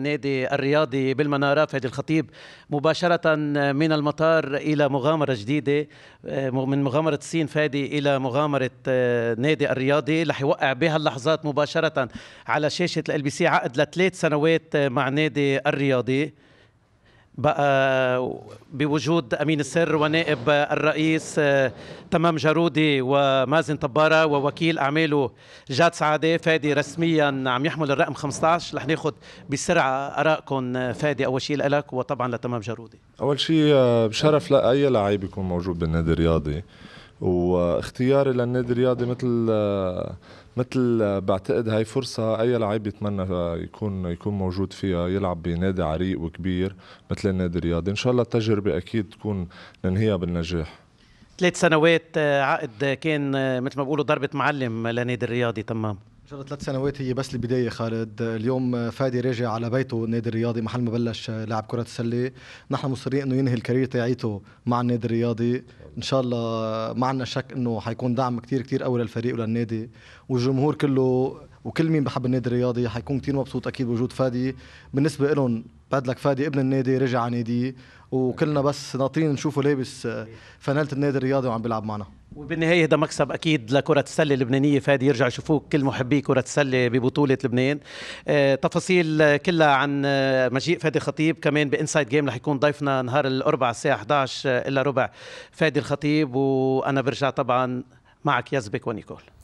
نادي الرياضي بالمنارة فادي الخطيب مباشرة من المطار إلى مغامرة جديدة آه، من مغامرة الصين فادي إلى مغامرة آه، نادي الرياضي رح يوقع بهاللحظات مباشرة على شاشة ال بي سي عقد لثلاث سنوات آه، مع نادي الرياضي بقى بوجود امين السر ونائب الرئيس آه، تمام جرودي ومازن طباره ووكيل اعماله جاد سعاده فادي رسميا عم يحمل الرقم 15 رح ناخذ بسرعه ارائكم آه، فادي اول شيء لك وطبعا لتمام جرودي اول شيء آه، بشرف لاي لعيب يكون موجود بالنادي الرياضي واختياري للنادي الرياضي مثل مثل بعتقد هاي فرصة أي لعيب يتمنى يكون يكون موجود فيها يلعب بنادي عريق وكبير مثل النادي الرياضي إن شاء الله التجربة أكيد تكون ننهيها بالنجاح ثلاث سنوات آه، عقد كان آه، مثل ما بيقولوا ضربة معلم لنادي الرياضي تمام ان شاء الله ثلاث سنوات هي بس البدايه خالد اليوم فادي راجع على بيته النادي الرياضي محل ما بلش لاعب كره السله نحن مصرين انه ينهي الكارير تاعيته مع النادي الرياضي ان شاء الله ما عندنا شك انه حيكون دعم كثير كثير قوي للفريق وللنادي والجمهور كله وكل مين بحب النادي الرياضي حيكون كثير مبسوط اكيد بوجود فادي بالنسبه لهم بعد لك فادي ابن النادي رجع على ناديه وكلنا بس ناطرين نشوفه لابس فانيله النادي الرياضي وعم بيلعب معنا وبالنهايه ده مكسب اكيد لكره السله اللبنانيه فادي يرجع يشوفوك كل محبي كره السله ببطوله لبنان آه تفاصيل كلها عن آه، مجيء فادي خطيب كمان بانسايد جيم رح يكون ضيفنا نهار الاربعاء الساعه 11 آه، الا ربع فادي الخطيب وانا برجع طبعا معك يزبك ونيكول